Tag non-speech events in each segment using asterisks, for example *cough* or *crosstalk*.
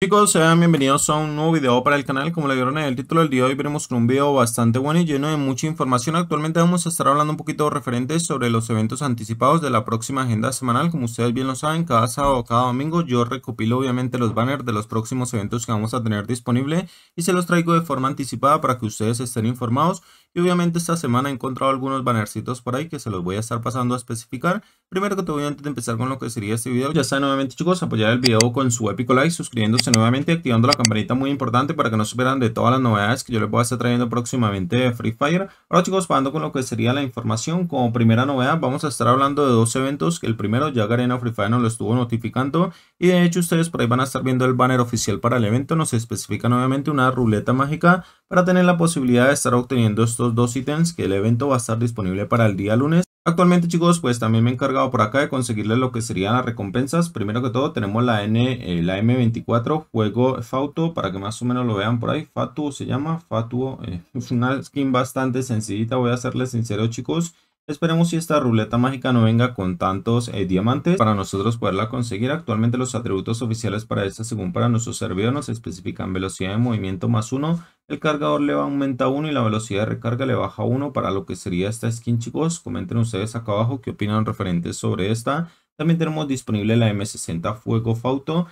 Chicos, sean bienvenidos a un nuevo video para el canal, como le vieron en el título del día hoy veremos con un video bastante bueno y lleno de mucha información, actualmente vamos a estar hablando un poquito referente sobre los eventos anticipados de la próxima agenda semanal, como ustedes bien lo saben, cada sábado, o cada domingo yo recopilo obviamente los banners de los próximos eventos que vamos a tener disponible y se los traigo de forma anticipada para que ustedes estén informados obviamente esta semana he encontrado algunos bannercitos por ahí que se los voy a estar pasando a especificar. Primero que todo, antes de empezar con lo que sería este video, ya saben nuevamente chicos, apoyar el video con su épico like, suscribiéndose nuevamente, activando la campanita muy importante para que no se pierdan de todas las novedades que yo les voy a estar trayendo próximamente de Free Fire. Ahora chicos, pasando con lo que sería la información, como primera novedad vamos a estar hablando de dos eventos, que el primero ya Garena Free Fire nos lo estuvo notificando y de hecho ustedes por ahí van a estar viendo el banner oficial para el evento, nos especifica nuevamente una ruleta mágica para tener la posibilidad de estar obteniendo estos dos ítems que el evento va a estar disponible para el día lunes. Actualmente chicos, pues también me he encargado por acá de conseguirles lo que serían las recompensas. Primero que todo tenemos la, N, eh, la M24, juego Fauto, para que más o menos lo vean por ahí. Fatuo se llama, Fatuo, eh, es una skin bastante sencillita, voy a serles sincero chicos. Esperemos si esta ruleta mágica no venga con tantos eh, diamantes para nosotros poderla conseguir. Actualmente los atributos oficiales para esta según para nuestro servidor nos especifican velocidad de movimiento más 1, el cargador le aumenta 1 y la velocidad de recarga le baja 1 para lo que sería esta skin chicos. Comenten ustedes acá abajo qué opinan referentes sobre esta. También tenemos disponible la M60 Fuego Fauto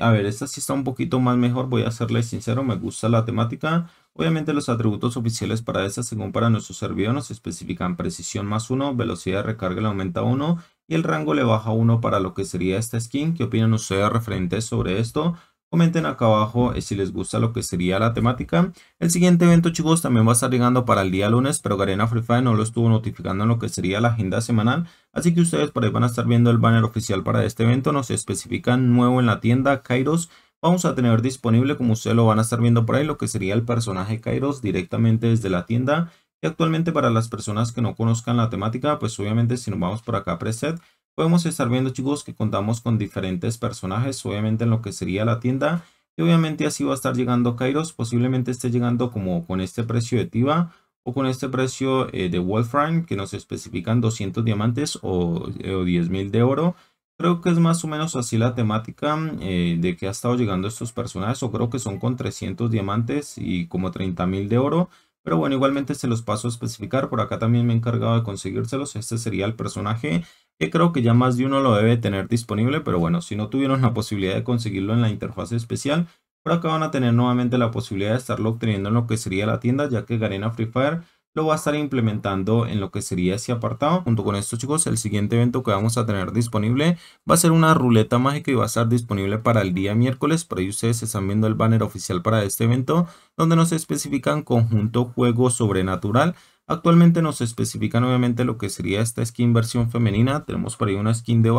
a ver, esta sí está un poquito más mejor, voy a serle sincero, me gusta la temática. Obviamente los atributos oficiales para esta según para nuestro servidor nos especifican precisión más 1, velocidad de recarga le aumenta 1 y el rango le baja 1 para lo que sería esta skin. ¿Qué opinan ustedes referentes sobre esto? Comenten acá abajo eh, si les gusta lo que sería la temática. El siguiente evento chicos también va a estar llegando para el día lunes, pero Garena Free Fire no lo estuvo notificando en lo que sería la agenda semanal. Así que ustedes por ahí van a estar viendo el banner oficial para este evento. Nos especifican nuevo en la tienda Kairos. Vamos a tener disponible, como ustedes lo van a estar viendo por ahí, lo que sería el personaje Kairos directamente desde la tienda. Y actualmente para las personas que no conozcan la temática, pues obviamente si nos vamos por acá a preset, podemos estar viendo chicos que contamos con diferentes personajes, obviamente en lo que sería la tienda. Y obviamente así va a estar llegando Kairos, posiblemente esté llegando como con este precio de Tiva o con este precio eh, de Wolfram que nos especifican 200 diamantes o, 10.000 eh, de oro. Creo que es más o menos así la temática eh, de que ha estado llegando estos personajes o creo que son con 300 diamantes y como 30.000 de oro. Pero bueno, igualmente se los paso a especificar. Por acá también me he encargado de conseguírselos. Este sería el personaje que creo que ya más de uno lo debe tener disponible, pero bueno, si no tuvieron la posibilidad de conseguirlo en la interfaz especial, por acá van a tener nuevamente la posibilidad de estarlo obteniendo en lo que sería la tienda, ya que Garena Free Fire lo va a estar implementando en lo que sería ese apartado. Junto con esto chicos, el siguiente evento que vamos a tener disponible va a ser una ruleta mágica y va a estar disponible para el día miércoles. Por ahí ustedes están viendo el banner oficial para este evento donde nos especifican conjunto juego sobrenatural. Actualmente nos especifican obviamente lo que sería esta skin versión femenina, tenemos por ahí una skin de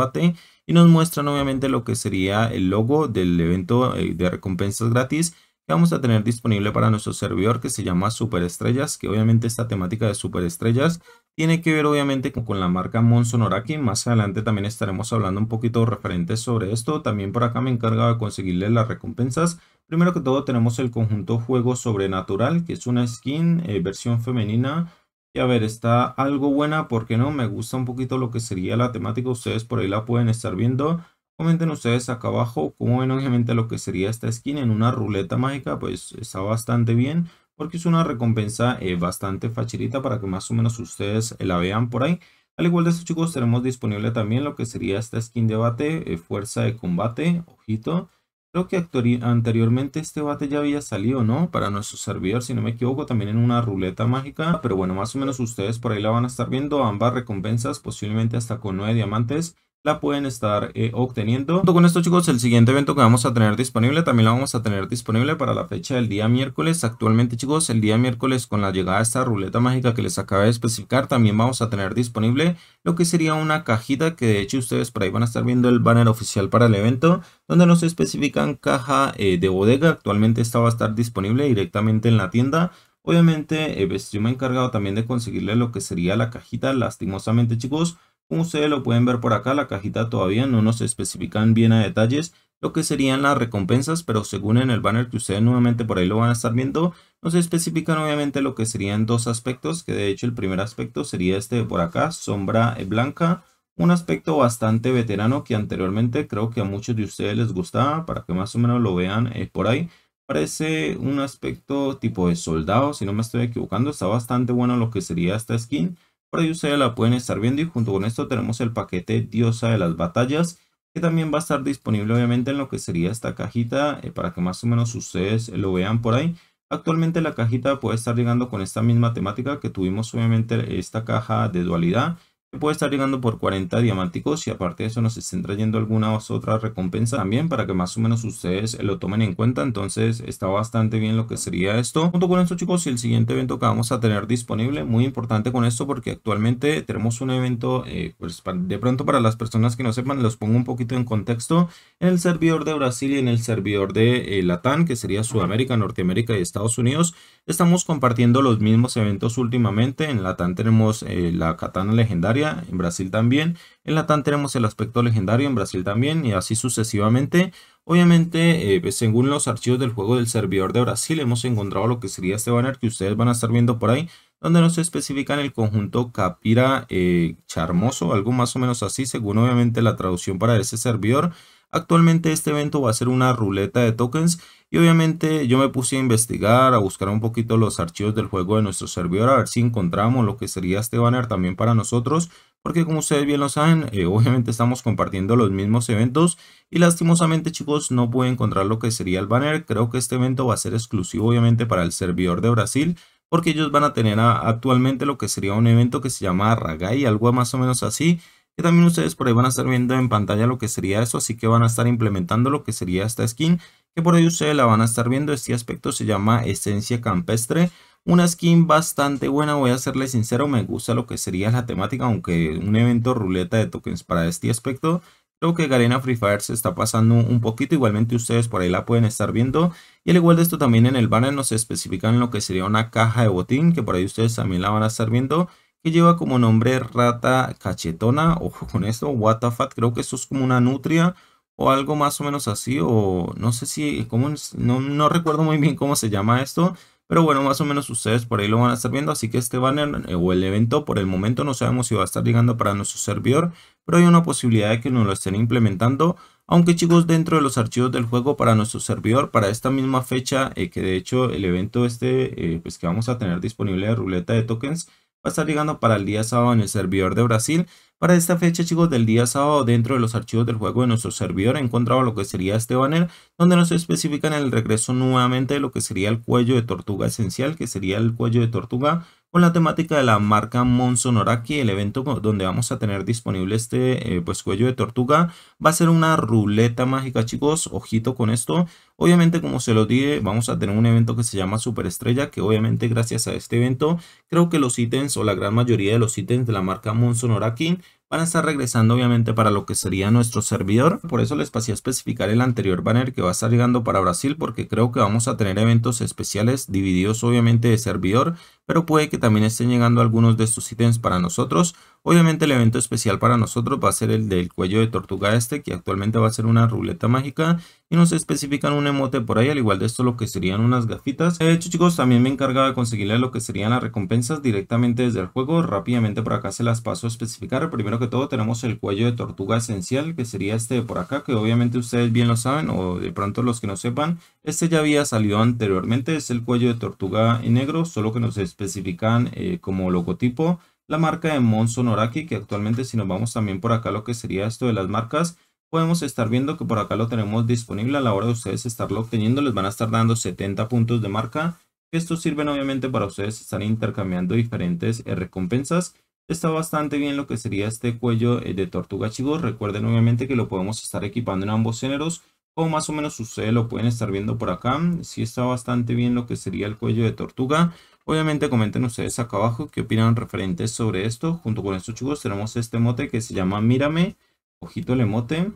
y nos muestran obviamente lo que sería el logo del evento eh, de recompensas gratis que vamos a tener disponible para nuestro servidor que se llama Superestrellas, que obviamente esta temática de Superestrellas tiene que ver obviamente con, la marca Monsonoraki, más adelante también estaremos hablando un poquito referente sobre esto, también por acá me encargo de conseguirle las recompensas, primero que todo tenemos el conjunto Juego Sobrenatural, que es una skin eh, versión femenina, y a ver, está algo buena, porque no? Me gusta un poquito lo que sería la temática. Ustedes por ahí la pueden estar viendo. Comenten ustedes acá abajo cómo ven obviamente lo que sería esta skin en una ruleta mágica. Pues está bastante bien porque es una recompensa eh, bastante facilita para que más o menos ustedes la vean por ahí. Al igual de estos chicos tenemos disponible también lo que sería esta skin de bate, eh, fuerza de combate, ojito. Creo que anteriormente este bate ya había salido, ¿no? Para nuestro servidor, si no me equivoco, también en una ruleta mágica. Pero bueno, más o menos ustedes por ahí la van a estar viendo. Ambas recompensas, posiblemente hasta con 9 diamantes la pueden estar eh, obteniendo. Junto con esto chicos, el siguiente evento que vamos a tener disponible, también lo vamos a tener disponible para la fecha del día miércoles. Actualmente chicos, el día miércoles con la llegada de esta ruleta mágica que les acabé de especificar, también vamos a tener disponible lo que sería una cajita que de hecho ustedes por ahí van a estar viendo el banner oficial para el evento, donde nos especifican caja eh, de bodega. Actualmente esta va a estar disponible directamente en la tienda. Obviamente, eh, pues, yo me he encargado también de conseguirle lo que sería la cajita, lastimosamente chicos, como ustedes lo pueden ver por acá, la cajita todavía no nos especifican bien a detalles lo que serían las recompensas, pero según en el banner que ustedes nuevamente por ahí lo van a estar viendo, nos especifican obviamente lo que serían dos aspectos, que de hecho el primer aspecto sería este por acá, sombra eh, blanca, un aspecto bastante veterano que anteriormente creo que a muchos de ustedes les gustaba, para que más o menos lo vean eh, por ahí. Parece un aspecto tipo de soldado, si no me estoy equivocando, está bastante bueno lo que sería esta skin. Por ahí ustedes la pueden estar viendo y junto con esto tenemos el paquete diosa de las batallas que también va a estar disponible obviamente en lo que sería esta cajita eh, para que más o menos ustedes lo vean por ahí. Actualmente la cajita puede estar llegando con esta misma temática que tuvimos obviamente esta caja de dualidad puede estar llegando por 40 diamáticos y aparte de eso nos estén trayendo alguna otra recompensa también para que más o menos ustedes lo tomen en cuenta entonces está bastante bien lo que sería esto junto con esto chicos y el siguiente evento que vamos a tener disponible muy importante con esto porque actualmente tenemos un evento eh, pues de pronto para las personas que no sepan los pongo un poquito en contexto en el servidor de Brasil y en el servidor de eh, Latán que sería Sudamérica Norteamérica y Estados Unidos estamos compartiendo los mismos eventos últimamente en Latam tenemos eh, la katana legendaria en Brasil también. En Latam tenemos el aspecto legendario, en Brasil también, y así sucesivamente. Obviamente, eh, pues, según los archivos del juego del servidor de Brasil, hemos encontrado lo que sería este banner que ustedes van a estar viendo por ahí, donde nos especifican el conjunto Capira eh, Charmoso, algo más o menos así, según obviamente la traducción para ese servidor. Actualmente este evento va a ser una ruleta de tokens y obviamente yo me puse a investigar, a buscar un poquito los archivos del juego de nuestro servidor a ver si encontramos lo que sería este banner también para nosotros porque como ustedes bien lo saben, eh, *laughs* obviamente estamos compartiendo los mismos eventos y lastimosamente chicos no pude encontrar lo que sería el banner. Creo que este evento va a ser exclusivo obviamente para el servidor de Brasil porque ellos van a tener actualmente lo que sería un evento que se llama Ragai, algo más o menos así también ustedes por ahí van a estar viendo en pantalla lo que sería eso, así que van a estar implementando lo que sería esta skin, que por ahí ustedes la van a estar viendo, este aspecto se llama Esencia Campestre, una skin bastante buena, voy a serle sincero, me gusta lo que sería la temática, aunque un evento ruleta de tokens para este aspecto, Creo que Garena Free Fire se está pasando un poquito, igualmente ustedes por ahí la pueden estar viendo. Y al igual de esto también en el banner nos especifican lo que sería una caja de botín, que por ahí ustedes también la van a estar viendo que lleva como nombre rata cachetona. Ojo con esto, what the fuck, creo que eso es como una nutria o algo más o menos así, o no sé si, como no, recuerdo muy bien cómo se llama esto, pero bueno, más o menos ustedes por ahí lo van a estar viendo, así que este banner eh, o el evento por el momento no sabemos si va a estar llegando para nuestro servidor, pero hay una posibilidad de que nos lo estén implementando, aunque chicos dentro de los archivos del juego para nuestro servidor, para esta misma fecha, eh, que de hecho el evento este, eh, pues que vamos a tener disponible de ruleta de tokens, va a estar llegando para el día sábado en el servidor de Brasil. Para esta fecha, chicos, del día sábado, dentro de los archivos del juego de nuestro servidor, he encontrado lo que sería este banner, donde nos especifican el regreso nuevamente de lo que sería el cuello de tortuga esencial, que sería el cuello de tortuga con la temática de la marca Monsonoraki, el evento donde vamos a tener disponible este eh, pues cuello de tortuga. Va a ser una ruleta mágica, chicos, ojito con esto, Obviamente, como se lo dije, vamos a tener un evento que se llama Superestrella, que obviamente gracias a este evento, creo que los ítems o la gran mayoría de los ítems de la marca Monson Orakin van a estar regresando obviamente para lo que sería nuestro servidor. Por eso les pasé a especificar el anterior banner que va a estar llegando para Brasil porque creo que vamos a tener eventos especiales divididos obviamente de servidor, pero puede que también estén llegando algunos de estos ítems para nosotros. Obviamente el evento especial para nosotros va a ser el del cuello de tortuga este, que actualmente va a ser una ruleta mágica y nos especifican un emote por ahí, al igual de esto lo que serían unas gafitas. De hecho chicos, también me encargaba de conseguirle lo que serían las recompensas directamente desde el juego. Rápidamente por acá se las paso a especificar. Primero que todo tenemos el cuello de tortuga esencial, que sería este de por acá, que obviamente ustedes bien lo saben, o de pronto los que no sepan, este ya había salido anteriormente, es el cuello de tortuga en negro, solo que nos especifican eh, como logotipo la marca de Monsonoraki, que actualmente si nos vamos también por acá lo que sería esto de las marcas, podemos estar viendo que por acá lo tenemos disponible a la hora de ustedes estarlo obteniendo, les van a estar dando 70 puntos de marca, Esto sirve obviamente para ustedes estar intercambiando diferentes eh, recompensas, está bastante bien lo que sería este cuello eh, de tortuga chicos. recuerden obviamente que lo podemos estar equipando en ambos géneros, o más o menos ustedes lo pueden estar viendo por acá, si sí está bastante bien lo que sería el cuello de tortuga, Obviamente comenten ustedes acá abajo qué opinan referentes sobre esto. Junto con esto chicos tenemos este mote que se llama Mírame, ojito el emote.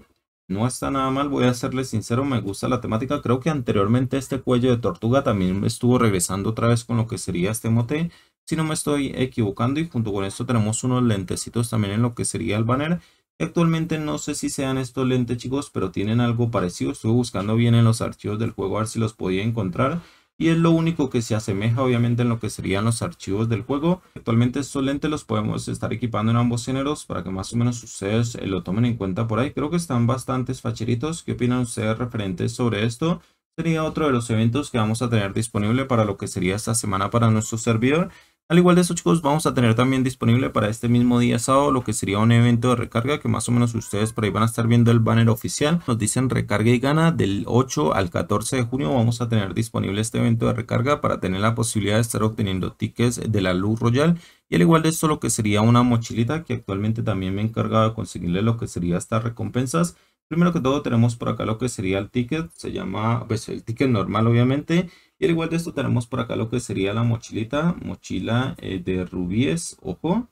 No está nada mal, voy a serles sincero, me gusta la temática. Creo que anteriormente este cuello de tortuga también estuvo regresando otra vez con lo que sería este mote. Si no me estoy equivocando y junto con esto tenemos unos lentecitos también en lo que sería el banner. Actualmente no sé si sean estos lentes chicos, pero tienen algo parecido. Estuve buscando bien en los archivos del juego a ver si los podía encontrar y es lo único que se asemeja obviamente en lo que serían los archivos del juego. Actualmente estos lentes los podemos estar equipando en ambos géneros para que más o menos ustedes eh, lo tomen en cuenta por ahí. Creo que están bastantes facheritos. ¿Qué opinan ustedes referentes sobre esto? Sería otro de los eventos que vamos a tener disponible para lo que sería esta semana para nuestro servidor. Al igual de eso chicos, vamos a tener también disponible para este mismo día sábado lo que sería un evento de recarga que más o menos ustedes por ahí van a estar viendo el banner oficial. Nos dicen recarga y gana del 8 al 14 de junio vamos a tener disponible este evento de recarga para tener la posibilidad de estar obteniendo tickets de la Luz Royal. Y al igual de esto lo que sería una mochilita que actualmente también me he encargado de conseguirle lo que sería estas recompensas. Primero que todo tenemos por acá lo que sería el ticket, se llama, pues el ticket normal obviamente. Y al igual de esto tenemos por acá lo que sería la mochilita, mochila eh, de rubíes, ojo.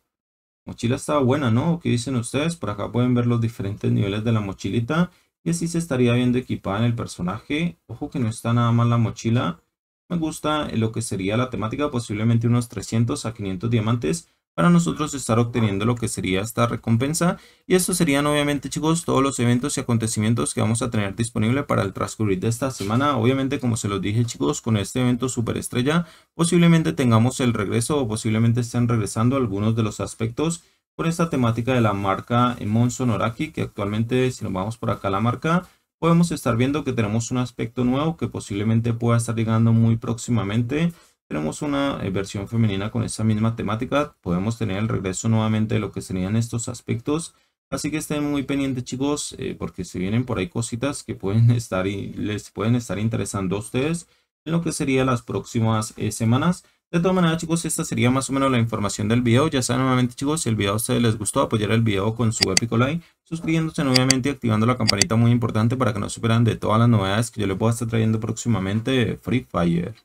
Mochila está buena, ¿no? ¿Qué dicen ustedes? Por acá pueden ver los diferentes niveles de la mochilita. Y así se estaría viendo equipada en el personaje. Ojo que no está nada mal la mochila. Me gusta lo que sería la temática, posiblemente unos 300 a 500 diamantes para nosotros estar obteniendo lo que sería esta recompensa. Y estos serían obviamente chicos todos los eventos y acontecimientos que vamos a tener disponible para el transcurrir de esta semana. Obviamente como se los dije chicos con este evento superestrella posiblemente tengamos el regreso o posiblemente estén regresando algunos de los aspectos por esta temática de la marca Monson Oraki que actualmente si nos vamos por acá a la marca podemos estar viendo que tenemos un aspecto nuevo que posiblemente pueda estar llegando muy próximamente tenemos una eh, versión femenina con esa misma temática. Podemos tener el regreso nuevamente de lo que serían estos aspectos. Así que estén muy pendientes chicos, eh, porque si vienen por ahí cositas que pueden *laughs* estar les pueden estar interesando a ustedes en lo que serían las próximas eh, semanas. De todas maneras chicos, esta sería más o menos la información del video. Ya saben nuevamente chicos, si el video a les gustó, apoyar el video con su épico like, suscribiéndose nuevamente. y activando la campanita muy importante para que no se superan de todas las novedades que yo les pueda estar trayendo próximamente Free Fire.